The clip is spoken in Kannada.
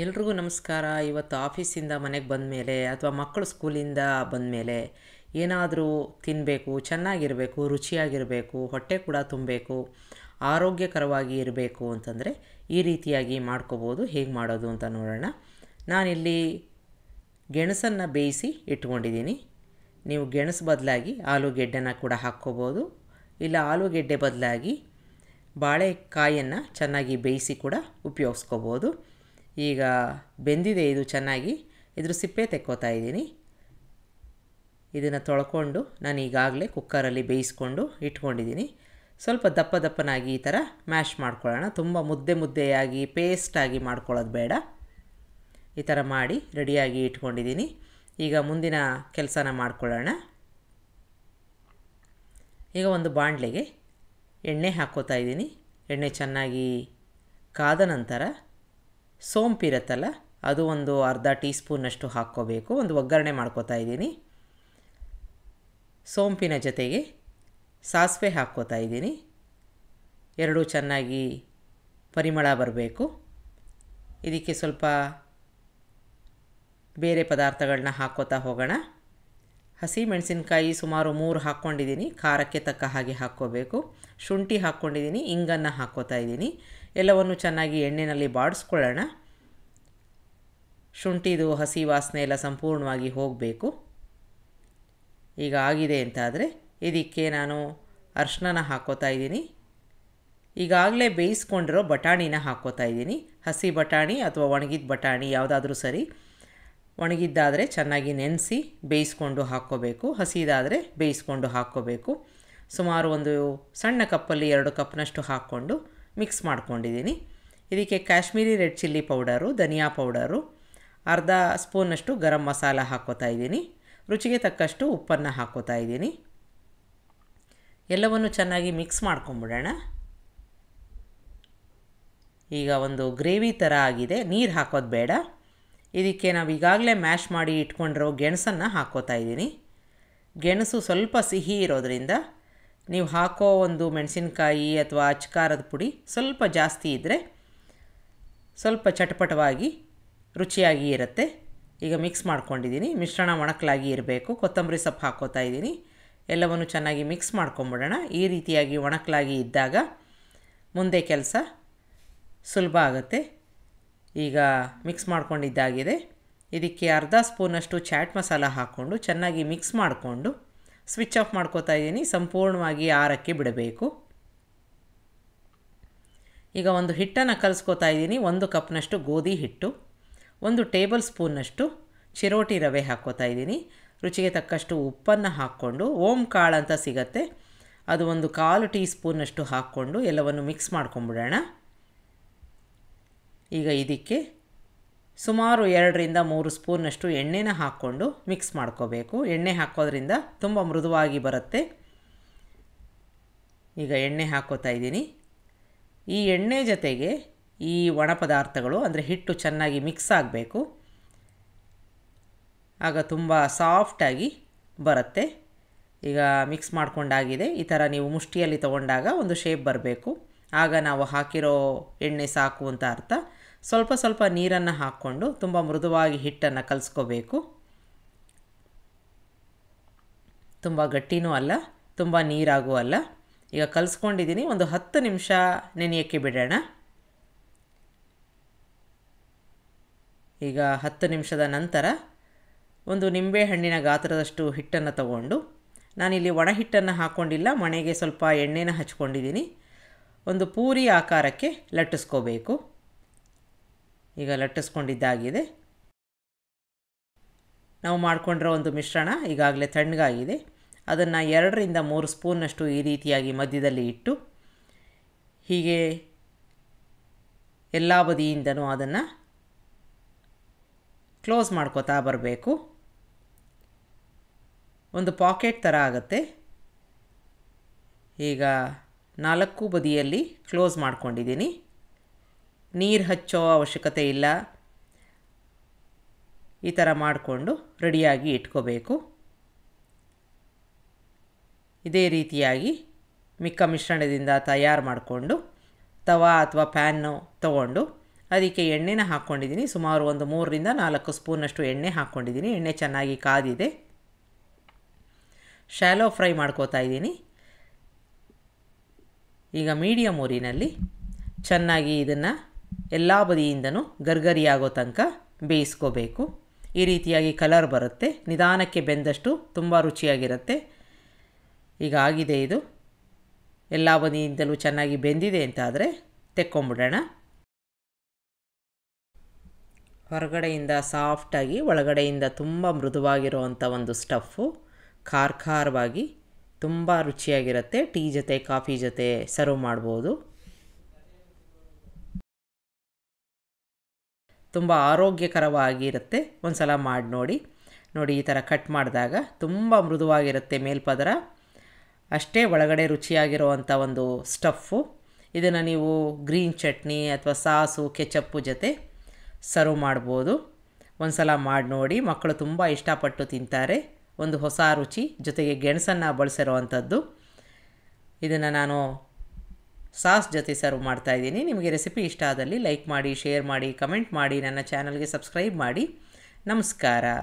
ಎಲ್ರಿಗೂ ನಮಸ್ಕಾರ ಇವತ್ತು ಆಫೀಸಿಂದ ಮನೆಗೆ ಬಂದ ಮೇಲೆ ಅಥವಾ ಮಕ್ಕಳು ಸ್ಕೂಲಿಂದ ಬಂದ ಮೇಲೆ ಏನಾದರೂ ತಿನ್ನಬೇಕು ಚೆನ್ನಾಗಿರಬೇಕು ರುಚಿಯಾಗಿರಬೇಕು ಹೊಟ್ಟೆ ಕೂಡ ತುಂಬಬೇಕು ಆರೋಗ್ಯಕರವಾಗಿ ಇರಬೇಕು ಅಂತಂದರೆ ಈ ರೀತಿಯಾಗಿ ಮಾಡ್ಕೋಬೋದು ಹೇಗೆ ಮಾಡೋದು ಅಂತ ನೋಡೋಣ ನಾನಿಲ್ಲಿ ಗೆಣಸನ್ನು ಬೇಯಿಸಿ ಇಟ್ಕೊಂಡಿದ್ದೀನಿ ನೀವು ಗೆಣಸು ಬದಲಾಗಿ ಆಲೂಗೆಡ್ಡೆನ ಕೂಡ ಹಾಕ್ಕೋಬೋದು ಇಲ್ಲ ಆಲೂಗೆಡ್ಡೆ ಬದಲಾಗಿ ಬಾಳೆಕಾಯಿಯನ್ನು ಚೆನ್ನಾಗಿ ಬೇಯಿಸಿ ಕೂಡ ಉಪಯೋಗಿಸ್ಕೋಬೋದು ಈಗ ಬೆಂದಿದೆ ಇದು ಚೆನ್ನಾಗಿ ಇದ್ರ ಸಿಪ್ಪೆ ತೆಕ್ಕೋತಾ ಇದ್ದೀನಿ ಇದನ್ನು ತೊಳ್ಕೊಂಡು ನಾನು ಈಗಾಗಲೇ ಕುಕ್ಕರಲ್ಲಿ ಬೇಯಿಸ್ಕೊಂಡು ಇಟ್ಕೊಂಡಿದ್ದೀನಿ ಸ್ವಲ್ಪ ದಪ್ಪ ದಪ್ಪನಾಗಿ ಈ ಥರ ಮ್ಯಾಶ್ ಮಾಡ್ಕೊಳ್ಳೋಣ ತುಂಬ ಮುದ್ದೆ ಮುದ್ದೆಯಾಗಿ ಪೇಸ್ಟಾಗಿ ಮಾಡ್ಕೊಳ್ಳೋದು ಬೇಡ ಈ ಥರ ಮಾಡಿ ರೆಡಿಯಾಗಿ ಇಟ್ಕೊಂಡಿದ್ದೀನಿ ಈಗ ಮುಂದಿನ ಕೆಲಸನ ಮಾಡ್ಕೊಳ್ಳೋಣ ಈಗ ಒಂದು ಬಾಣಲೆಗೆ ಎಣ್ಣೆ ಹಾಕ್ಕೋತಾ ಇದ್ದೀನಿ ಎಣ್ಣೆ ಚೆನ್ನಾಗಿ ಕಾದ ನಂತರ ಸೋಂಪಿರುತ್ತಲ್ಲ ಅದು ಒಂದು ಅರ್ಧ ಟೀ ಸ್ಪೂನಷ್ಟು ಹಾಕ್ಕೋಬೇಕು ಒಂದು ಒಗ್ಗರಣೆ ಮಾಡ್ಕೋತಾ ಇದ್ದೀನಿ ಸೋಂಪಿನ ಜೊತೆಗೆ ಸಾಸಿವೆ ಹಾಕ್ಕೋತಾ ಇದ್ದೀನಿ ಎರಡೂ ಚೆನ್ನಾಗಿ ಪರಿಮಳ ಬರಬೇಕು ಇದಕ್ಕೆ ಸ್ವಲ್ಪ ಬೇರೆ ಪದಾರ್ಥಗಳನ್ನ ಹಾಕ್ಕೋತಾ ಹೋಗೋಣ ಹಸಿ ಮೆಣಸಿನಕಾಯಿ ಸುಮಾರು ಮೂರು ಹಾಕ್ಕೊಂಡಿದ್ದೀನಿ ಖಾರಕ್ಕೆ ತಕ್ಕ ಹಾಗೆ ಹಾಕ್ಕೋಬೇಕು ಶುಂಠಿ ಹಾಕ್ಕೊಂಡಿದ್ದೀನಿ ಇಂಗನ್ನು ಹಾಕ್ಕೋತಾ ಇದ್ದೀನಿ ಎಲ್ಲವನ್ನು ಚೆನ್ನಾಗಿ ಎಣ್ಣೆಯಲ್ಲಿ ಬಾಡಿಸ್ಕೊಳ್ಳೋಣ ಶುಂಠಿದು ಹಸಿ ವಾಸನೆ ಎಲ್ಲ ಸಂಪೂರ್ಣವಾಗಿ ಹೋಗಬೇಕು ಈಗ ಆಗಿದೆ ಅಂತಾದರೆ ಇದಕ್ಕೆ ನಾನು ಅರ್ಶನ ಹಾಕ್ಕೋತಾ ಇದ್ದೀನಿ ಈಗಾಗಲೇ ಬೇಯಿಸ್ಕೊಂಡಿರೋ ಬಟಾಣಿನ ಹಾಕ್ಕೋತಾ ಇದ್ದೀನಿ ಹಸಿ ಬಟಾಣಿ ಅಥವಾ ಒಣಗಿದ ಬಟಾಣಿ ಯಾವುದಾದ್ರೂ ಸರಿ ಒಣಗಿದ್ದಾದರೆ ಚೆನ್ನಾಗಿ ನೆನೆಸಿ ಬೇಯಿಸ್ಕೊಂಡು ಹಾಕ್ಕೋಬೇಕು ಹಸಿದಾದರೆ ಬೇಯಿಸ್ಕೊಂಡು ಹಾಕ್ಕೋಬೇಕು ಸುಮಾರು ಒಂದು ಸಣ್ಣ ಕಪ್ಪಲ್ಲಿ ಎರಡು ಕಪ್ನಷ್ಟು ಹಾಕ್ಕೊಂಡು ಮಿಕ್ಸ್ ಮಾಡ್ಕೊಂಡಿದ್ದೀನಿ ಇದಕ್ಕೆ ಕಾಶ್ಮೀರಿ ರೆಡ್ ಚಿಲ್ಲಿ ಪೌಡರು ಧನಿಯಾ ಪೌಡರು ಅರ್ಧ ಸ್ಪೂನಷ್ಟು ಗರಂ ಮಸಾಲ ಹಾಕ್ಕೋತಾ ಇದ್ದೀನಿ ರುಚಿಗೆ ತಕ್ಕಷ್ಟು ಉಪ್ಪನ್ನು ಹಾಕ್ಕೋತಾ ಇದ್ದೀನಿ ಎಲ್ಲವನ್ನು ಚೆನ್ನಾಗಿ ಮಿಕ್ಸ್ ಮಾಡ್ಕೊಂಬಿಡೋಣ ಈಗ ಒಂದು ಗ್ರೇವಿ ಥರ ಆಗಿದೆ ನೀರು ಹಾಕೋದು ಬೇಡ ಇದಕ್ಕೆ ನಾವು ಈಗಾಗಲೇ ಮ್ಯಾಶ್ ಮಾಡಿ ಇಟ್ಕೊಂಡಿರೋ ಗೆಣಸನ್ನು ಹಾಕೋತಾ ಇದ್ದೀನಿ ಗೆಣಸು ಸ್ವಲ್ಪ ಸಿಹಿ ಇರೋದರಿಂದ ನೀವು ಹಾಕೋ ಒಂದು ಮೆಣಸಿನಕಾಯಿ ಅಥವಾ ಅಚ್ಕಾರದ ಪುಡಿ ಸ್ವಲ್ಪ ಜಾಸ್ತಿ ಇದ್ದರೆ ಸ್ವಲ್ಪ ಚಟಪಟವಾಗಿ ರುಚಿಯಾಗಿ ಇರುತ್ತೆ ಈಗ ಮಿಕ್ಸ್ ಮಾಡ್ಕೊಂಡಿದ್ದೀನಿ ಮಿಶ್ರಣ ಒಣಕಲಾಗಿ ಇರಬೇಕು ಕೊತ್ತಂಬರಿ ಸೊಪ್ಪು ಹಾಕೋತಾ ಇದ್ದೀನಿ ಎಲ್ಲವನ್ನು ಚೆನ್ನಾಗಿ ಮಿಕ್ಸ್ ಮಾಡ್ಕೊಂಬಿಡೋಣ ಈ ರೀತಿಯಾಗಿ ಒಣಕಲಾಗಿ ಇದ್ದಾಗ ಮುಂದೆ ಕೆಲಸ ಸುಲಭ ಆಗುತ್ತೆ ಈಗ ಮಿಕ್ಸ್ ಮಾಡ್ಕೊಂಡಿದ್ದಾಗಿದೆ ಇದಕ್ಕೆ ಅರ್ಧ ಸ್ಪೂನಷ್ಟು ಚಾಟ್ ಮಸಾಲ ಹಾಕ್ಕೊಂಡು ಚೆನ್ನಾಗಿ ಮಿಕ್ಸ್ ಮಾಡಿಕೊಂಡು ಸ್ವಿಚ್ ಆಫ್ ಮಾಡ್ಕೋತಾ ಇದ್ದೀನಿ ಸಂಪೂರ್ಣವಾಗಿ ಆರಕ್ಕೆ ಬಿಡಬೇಕು ಈಗ ಒಂದು ಹಿಟ್ಟನ್ನು ಕಲಿಸ್ಕೋತಾ ಇದ್ದೀನಿ ಒಂದು ಕಪ್ನಷ್ಟು ಗೋಧಿ ಹಿಟ್ಟು ಒಂದು ಟೇಬಲ್ ಸ್ಪೂನಷ್ಟು ಚಿರೋಟಿ ರವೆ ಹಾಕ್ಕೋತಾ ಇದ್ದೀನಿ ರುಚಿಗೆ ತಕ್ಕಷ್ಟು ಉಪ್ಪನ್ನು ಹಾಕ್ಕೊಂಡು ಓಮ್ ಕಾಳು ಅಂತ ಸಿಗತ್ತೆ ಅದು ಒಂದು ಕಾಲು ಟೀ ಸ್ಪೂನಷ್ಟು ಹಾಕ್ಕೊಂಡು ಎಲ್ಲವನ್ನು ಮಿಕ್ಸ್ ಮಾಡ್ಕೊಂಬಿಡೋಣ ಈಗ ಇದಕ್ಕೆ ಸುಮಾರು ಎರಡರಿಂದ ಮೂರು ಸ್ಪೂನಷ್ಟು ಎಣ್ಣೆನ ಹಾಕ್ಕೊಂಡು ಮಿಕ್ಸ್ ಮಾಡ್ಕೋಬೇಕು ಎಣ್ಣೆ ಹಾಕೋದ್ರಿಂದ ತುಂಬ ಮೃದುವಾಗಿ ಬರುತ್ತೆ ಈಗ ಎಣ್ಣೆ ಹಾಕೋತಾ ಇದ್ದೀನಿ ಈ ಎಣ್ಣೆ ಜೊತೆಗೆ ಈ ಒಣ ಪದಾರ್ಥಗಳು ಅಂದರೆ ಹಿಟ್ಟು ಚೆನ್ನಾಗಿ ಮಿಕ್ಸ್ ಆಗಬೇಕು ಆಗ ತುಂಬ ಸಾಫ್ಟಾಗಿ ಬರುತ್ತೆ ಈಗ ಮಿಕ್ಸ್ ಮಾಡ್ಕೊಂಡಾಗಿದೆ ಈ ಥರ ನೀವು ಮುಷ್ಟಿಯಲ್ಲಿ ತಗೊಂಡಾಗ ಒಂದು ಶೇಪ್ ಬರಬೇಕು ಆಗ ನಾವು ಹಾಕಿರೋ ಎಣ್ಣೆ ಸಾಕು ಅಂತ ಅರ್ಥ ಸ್ವಲ್ಪ ಸ್ವಲ್ಪ ನೀರನ್ನು ಹಾಕ್ಕೊಂಡು ತುಂಬ ಮೃದುವಾಗಿ ಹಿಟ್ಟನ್ನು ಕಲಿಸ್ಕೋಬೇಕು ತುಂಬ ಗಟ್ಟಿನೂ ಅಲ್ಲ ತುಂಬ ನೀರಾಗೂ ಅಲ್ಲ ಈಗ ಕಲಿಸ್ಕೊಂಡಿದ್ದೀನಿ ಒಂದು ಹತ್ತು ನಿಮಿಷ ನೆನೆಯೋಕ್ಕೆ ಬಿಡೋಣ ಈಗ ಹತ್ತು ನಿಮಿಷದ ನಂತರ ಒಂದು ನಿಂಬೆಹಣ್ಣಿನ ಗಾತ್ರದಷ್ಟು ಹಿಟ್ಟನ್ನು ತಗೊಂಡು ನಾನಿಲ್ಲಿ ಒಣ ಹಿಟ್ಟನ್ನು ಹಾಕ್ಕೊಂಡಿಲ್ಲ ಮಣೆಗೆ ಸ್ವಲ್ಪ ಎಣ್ಣೆನ ಹಚ್ಕೊಂಡಿದ್ದೀನಿ ಒಂದು ಪೂರಿ ಆಕಾರಕ್ಕೆ ಲಟ್ಟಿಸ್ಕೋಬೇಕು ಈಗ ಲಟ್ಟಿಸ್ಕೊಂಡಿದ್ದಾಗಿದೆ ನಾವು ಮಾಡಿಕೊಂಡಿರೋ ಒಂದು ಮಿಶ್ರಣ ಈಗಾಗಲೇ ತಣ್ಣಗಾಗಿದೆ ಅದನ್ನು ಎರಡರಿಂದ ಮೂರು ಸ್ಪೂನ್ನಷ್ಟು ಈ ರೀತಿಯಾಗಿ ಮಧ್ಯದಲ್ಲಿ ಇಟ್ಟು ಹೀಗೆ ಎಲ್ಲ ಬದಿಯಿಂದನೂ ಅದನ್ನು ಕ್ಲೋಸ್ ಮಾಡ್ಕೋತಾ ಬರಬೇಕು ಒಂದು ಪಾಕೆಟ್ ಥರ ಆಗುತ್ತೆ ಈಗ ನಾಲ್ಕು ಬದಿಯಲ್ಲಿ ಕ್ಲೋಸ್ ಮಾಡ್ಕೊಂಡಿದ್ದೀನಿ ನೀರು ಹಚ್ಚೋ ಅವಶ್ಯಕತೆ ಇಲ್ಲ ಈ ಥರ ಮಾಡಿಕೊಂಡು ರೆಡಿಯಾಗಿ ಇಟ್ಕೋಬೇಕು ಇದೇ ರೀತಿಯಾಗಿ ಮಿಕ್ಕ ಮಿಶ್ರಣದಿಂದ ತಯಾರು ಮಾಡಿಕೊಂಡು ತವಾ ಅಥವಾ ಪ್ಯಾನ್ನು ತಗೊಂಡು ಅದಕ್ಕೆ ಎಣ್ಣೆನ ಹಾಕ್ಕೊಂಡಿದ್ದೀನಿ ಸುಮಾರು ಒಂದು ಮೂರರಿಂದ ನಾಲ್ಕು ಸ್ಪೂನಷ್ಟು ಎಣ್ಣೆ ಹಾಕ್ಕೊಂಡಿದ್ದೀನಿ ಎಣ್ಣೆ ಚೆನ್ನಾಗಿ ಕಾದಿದೆ ಶ್ಯಾಲೋ ಫ್ರೈ ಮಾಡ್ಕೋತಾ ಇದ್ದೀನಿ ಈಗ ಮೀಡಿಯಮ್ ಊರಿನಲ್ಲಿ ಚೆನ್ನಾಗಿ ಇದನ್ನು ಎಲ್ಲ ಬದಿಯಿಂದನೂ ಗರ್ಗರಿಯಾಗೋ ತನಕ ಬೇಯಿಸ್ಕೋಬೇಕು ಈ ರೀತಿಯಾಗಿ ಕಲರ್ ಬರುತ್ತೆ ನಿಧಾನಕ್ಕೆ ಬೆಂದಷ್ಟು ತುಂಬ ರುಚಿಯಾಗಿರುತ್ತೆ ಈಗ ಆಗಿದೆ ಇದು ಎಲ್ಲ ಬದಿಯಿಂದಲೂ ಚೆನ್ನಾಗಿ ಬೆಂದಿದೆ ಅಂತಾದರೆ ತೆಕ್ಕೊಂಬಿಡೋಣ ಹೊರಗಡೆಯಿಂದ ಸಾಫ್ಟಾಗಿ ಒಳಗಡೆಯಿಂದ ತುಂಬ ಮೃದುವಾಗಿರುವಂಥ ಒಂದು ಸ್ಟಫು ಖಾರ್ ಖಾರವಾಗಿ ತುಂಬ ರುಚಿಯಾಗಿರುತ್ತೆ ಟೀ ಜೊತೆ ಕಾಫಿ ಜೊತೆ ಸರ್ವ್ ಮಾಡ್ಬೋದು ತುಂಬ ಆರೋಗ್ಯಕರವಾಗಿರುತ್ತೆ ಒಂದು ಸಲ ಮಾಡಿ ನೋಡಿ ನೋಡಿ ಈ ಥರ ಕಟ್ ಮಾಡಿದಾಗ ತುಂಬ ಮೃದುವಾಗಿರುತ್ತೆ ಮೇಲ್ಪದರ ಅಷ್ಟೇ ಒಳಗಡೆ ರುಚಿಯಾಗಿರುವಂಥ ಒಂದು ಸ್ಟಫು ಇದನ್ನು ನೀವು ಗ್ರೀನ್ ಚಟ್ನಿ ಅಥವಾ ಸಾಸು ಕೆಚಪ್ಪು ಜೊತೆ ಸರ್ವ್ ಮಾಡ್ಬೋದು ಒಂದು ಸಲ ಮಾಡಿ ನೋಡಿ ಮಕ್ಕಳು ತುಂಬ ಇಷ್ಟಪಟ್ಟು ತಿಂತಾರೆ ಒಂದು ಹೊಸ ರುಚಿ ಜೊತೆಗೆ ಗೆಣಸನ್ನು ಬಳಸಿರೋವಂಥದ್ದು ಇದನ್ನು ನಾನು ಸಾಸ್ ಜೊತೆ ಸರ್ವ್ ಮಾಡ್ತಾ ಇದ್ದೀನಿ ನಿಮಗೆ ರೆಸಿಪಿ ಇಷ್ಟ ಆದಲ್ಲಿ ಲೈಕ್ ಮಾಡಿ ಶೇರ್ ಮಾಡಿ ಕಮೆಂಟ್ ಮಾಡಿ ನನ್ನ ಚಾನಲ್ಗೆ ಸಬ್ಸ್ಕ್ರೈಬ್ ಮಾಡಿ ನಮಸ್ಕಾರ